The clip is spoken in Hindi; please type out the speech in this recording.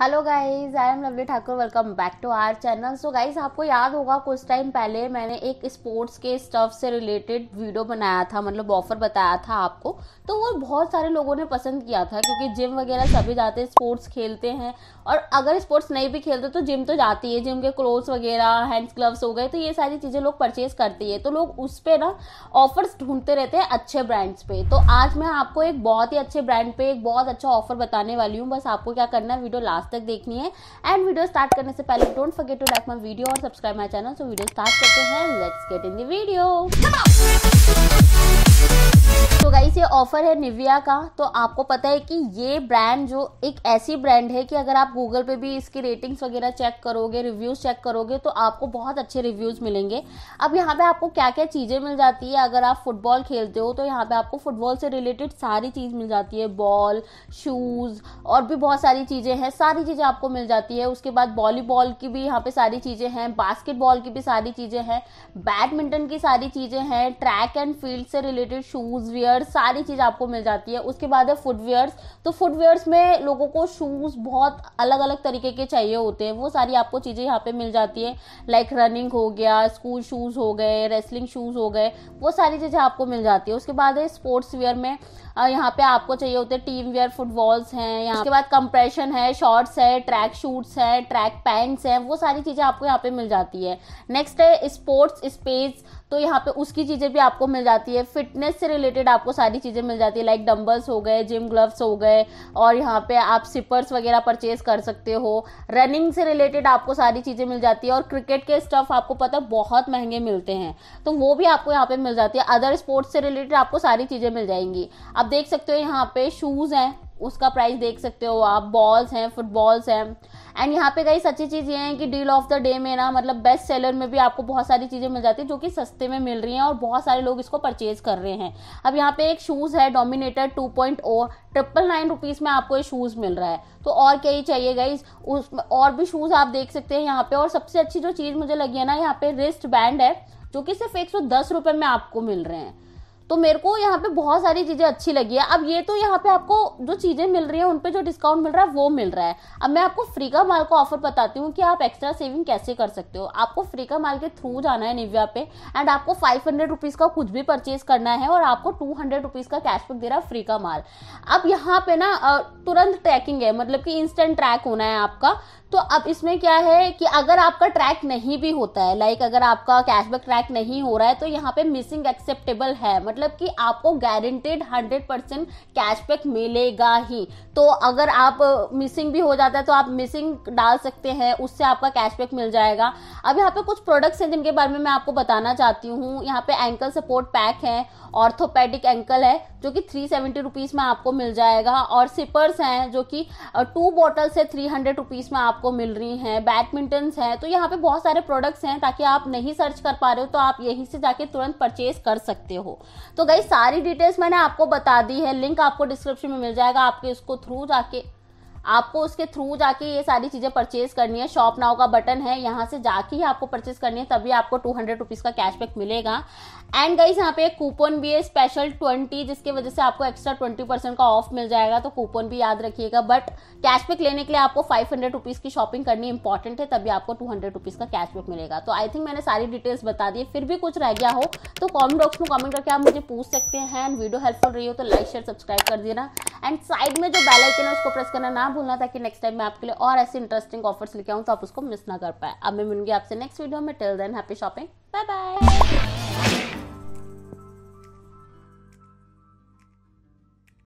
hello guys I am Lovely Thakur welcome back to our channel so guys आपको याद होगा कुछ टाइम पहले मैंने एक स्पोर्ट्स के स्टफ से रिलेटेड वीडियो बनाया था मतलब ऑफर बताया था आपको तो वो बहुत सारे लोगों ने पसंद किया था क्योंकि जिम वगैरह सभी जाते हैं स्पोर्ट्स खेलते हैं और अगर स्पोर्ट्स नहीं भी खेलते तो जिम तो जाती है जिम के क्लोथ्स वगैरह हैंड्स ग्लव्स हो गए तो ये सारी चीज़ें लोग परचेज करती है तो लोग उस पर ना ऑफर्स ढूंढते रहते हैं अच्छे ब्रांड्स पे तो आज मैं आपको एक बहुत ही अच्छे ब्रांड पे एक बहुत अच्छा ऑफर बताने वाली हूँ बस आपको क्या करना है वीडियो लास्ट लास्ट तक देखनी है एंड वीडियो स्टार्ट करने से पहले don't forget to like my video और subscribe my channel so video start करते हैं let's get in the video offer है निविया का तो आपको पता है कि ये ब्रांड जो एक ऐसी ब्रांड है कि अगर आप गूगल पे भी इसकी रेटिंग्स वगैरह चेक करोगे रिव्यूज़ चेक करोगे तो आपको बहुत अच्छे रिव्यूज़ मिलेंगे अब यहाँ पे आपको क्या क्या चीज़ें मिल जाती है अगर आप फुटबॉल खेलते हो तो यहाँ पे आपको फुटबॉल से रिलेटेड सारी चीज़ मिल जाती है बॉल शूज़ और भी बहुत सारी चीज़ें हैं सारी चीज़ें आपको मिल जाती है उसके बाद वॉलीबॉल की भी यहाँ पर सारी चीज़ें हैं बास्केटबॉल की भी सारी चीज़ें हैं बैडमिंटन की सारी चीज़ें हैं ट्रैक एंड फील्ड से रिलेटेड शूज़ वियर सारी चीज़ आपको मिल जाती है उसके बाद है फुटवेयर्स तो फुटवेयर्स में लोगों को शूज़ बहुत अलग अलग तरीके के चाहिए होते हैं वो सारी आपको चीज़ें यहाँ पे मिल जाती है लाइक रनिंग हो गया स्कूल शूज़ हो गए रेसलिंग शूज़ हो गए वो सारी चीज़ें आपको मिल जाती है उसके बाद है स्पोर्ट्स वेयर में यहाँ पे आपको चाहिए होते हैं टीम वेयर फुटबॉल्स हैं यहाँ के बाद कंप्रेशन है शॉर्ट्स है ट्रैक शूट्स है ट्रैक पैंट्स हैं वो सारी चीज़ें आपको यहाँ पे मिल जाती है नेक्स्ट है स्पोर्ट्स स्पेस तो यहाँ पे उसकी चीज़ें भी आपको मिल जाती है फिटनेस से रिलेटेड आपको सारी चीज़ें चीज़ें मिल जाती है लाइक डम्बल्स हो गए जिम ग्लव्स हो गए और यहाँ पे आप सिपर्स वगैरह परचेज कर सकते हो रनिंग से रिलेटेड आपको सारी चीज़ें मिल जाती है और क्रिकेट के स्टफ़ आपको पता बहुत महंगे मिलते हैं तो वो भी आपको यहाँ पे मिल जाती है अदर स्पोर्ट्स से रिलेटेड आपको सारी चीज़ें मिल जाएंगी आप देख सकते हो यहाँ पे शूज़ हैं उसका प्राइस देख सकते हो आप बॉल्स हैं फुटबॉल्स हैं एंड यहाँ पे गई अच्छी चीज़ ये है कि डील ऑफ द डे में ना मतलब बेस्ट सेलर में भी आपको बहुत सारी चीज़ें मिल जाती है जो कि सस्ते में मिल रही हैं और बहुत सारे लोग इसको परचेज कर रहे हैं अब यहाँ पे एक शूज़ है dominator two point O triple nine rupees में आपको ये शूज़ मिल रहा है तो और क्या ही चाहिए गई उस और भी शूज़ आप देख सकते हैं यहाँ पे और सबसे अच्छी जो चीज़ मुझे लगी है ना यहाँ पे रिस्ट बैंड है जो कि सिर्फ एक सौ दस रुपये में आपको मिल रहे हैं तो मेरे को यहाँ पे बहुत सारी चीज़ें अच्छी लगी है अब ये तो यहाँ पे आपको जो चीज़ें मिल रही है उन पर जो डिस्काउंट मिल रहा है वो मिल रहा है अब मैं आपको फ्री का माल का ऑफर बताती हूँ कि आप एक्स्ट्रा सेविंग कैसे कर सकते हो आपको फ्री का माल के थ्रू जाना है निव्या पे एंड आपको फाइव हंड्रेड रुपीज़ का कुछ भी परचेज करना है और आपको टू हंड्रेड रुपीज़ का कैशबैक दे रहा है फ्री का माल अब यहाँ पे ना तुरंत ट्रैकिंग है मतलब कि इंस्टेंट ट्रैक होना है आपका तो अब इसमें क्या है कि अगर आपका ट्रैक नहीं भी होता है लाइक अगर आपका कैशबैक ट्रैक नहीं हो रहा है तो यहाँ पे मिसिंग एक्सेप्टेबल है मतलब मतलब कि आपको गारंटेड हंड्रेड परसेंट कैशबैक मिलेगा ही तो अगर आप मिसिंग भी हो जाता है तो आप मिसिंग डाल सकते हैं उससे आपका कैशबैक मिल जाएगा अब यहाँ पे कुछ प्रोडक्ट्स हैं जिनके बारे में मैं आपको बताना चाहती हूँ यहाँ पे एंकल सपोर्ट पैक है ऑर्थोपेडिक एंकल है जो कि थ्री सेवेंटी रुपीज़ में आपको मिल जाएगा और सिपर्स हैं जो कि टू बॉटल है थ्री हंड्रेड रुपीज़ में आपको मिल रही हैं बैडमिंटन हैं तो यहाँ पे बहुत सारे प्रोडक्ट्स हैं ताकि आप नहीं सर्च कर पा रहे हो तो आप यहीं से जाके तुरंत परचेज कर सकते हो तो गई सारी डिटेल्स मैंने आपको बता दी है लिंक आपको डिस्क्रिप्शन में मिल जाएगा आपके इसको थ्रू जाके आपको उसके थ्रू जाके ये सारी चीज़ें परचेज करनी है शॉप नाउ का बटन है यहाँ से जाके ही आपको परचेज करनी है तभी आपको टू हंड्रेड रुपीज़ का कैशबैक मिलेगा एंड गाइज यहाँ पे एक कूपन भी है स्पेशल ट्वेंटी जिसके वजह से आपको एक्स्ट्रा ट्वेंटी परसेंट का ऑफ मिल जाएगा तो कूपन भी याद रखिएगा बट कैशबैक लेने के लिए आपको फाइव हंड्रेड रुपीज़ की शॉपिंग करनी इंपॉर्टेंट है तभी आपको टू हंड्रेड रुपीज़ का कैशबैक मिलेगा तो आई थिंक मैंने सारी डिटेल्स बता दी फिर भी कुछ रह गया हो तो कॉमेंट बॉक्स में कॉमेंट करके आप मुझे पूछ सकते हैं एंड वीडियो हेल्पफुल रही हो तो लाइक शेयर सब्सक्राइब कर देना एंड साइड में जो बेलाइकन है उसको प्रेस करना ना ना भूलना ताकि नेक्स्ट टाइम मैं आपके लिए और ऐसे इंटरेस्टिंग ऑफर्स लेके आऊँ तो आप उसको मिस ना कर पाए अब मैं मिलूंगी आपसे नेक्स्ट वीडियो में till then happy shopping bye bye